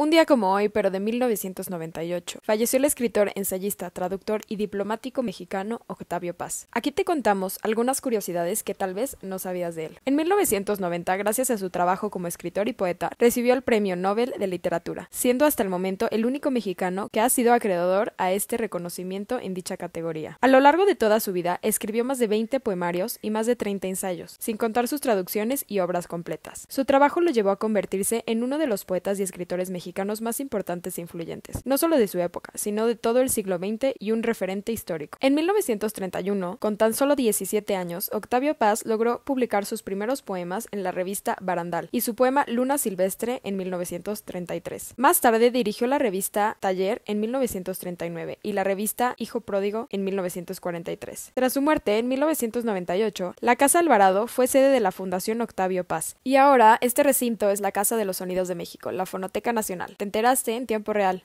Un día como hoy, pero de 1998, falleció el escritor, ensayista, traductor y diplomático mexicano Octavio Paz. Aquí te contamos algunas curiosidades que tal vez no sabías de él. En 1990, gracias a su trabajo como escritor y poeta, recibió el Premio Nobel de Literatura, siendo hasta el momento el único mexicano que ha sido acreedor a este reconocimiento en dicha categoría. A lo largo de toda su vida, escribió más de 20 poemarios y más de 30 ensayos, sin contar sus traducciones y obras completas. Su trabajo lo llevó a convertirse en uno de los poetas y escritores mexicanos más importantes e influyentes, no solo de su época, sino de todo el siglo XX y un referente histórico. En 1931, con tan solo 17 años, Octavio Paz logró publicar sus primeros poemas en la revista Barandal y su poema Luna Silvestre en 1933. Más tarde dirigió la revista Taller en 1939 y la revista Hijo Pródigo en 1943. Tras su muerte en 1998, la Casa Alvarado fue sede de la Fundación Octavio Paz y ahora este recinto es la Casa de los Sonidos de México, la Fonoteca Nacional te enteraste en tiempo real.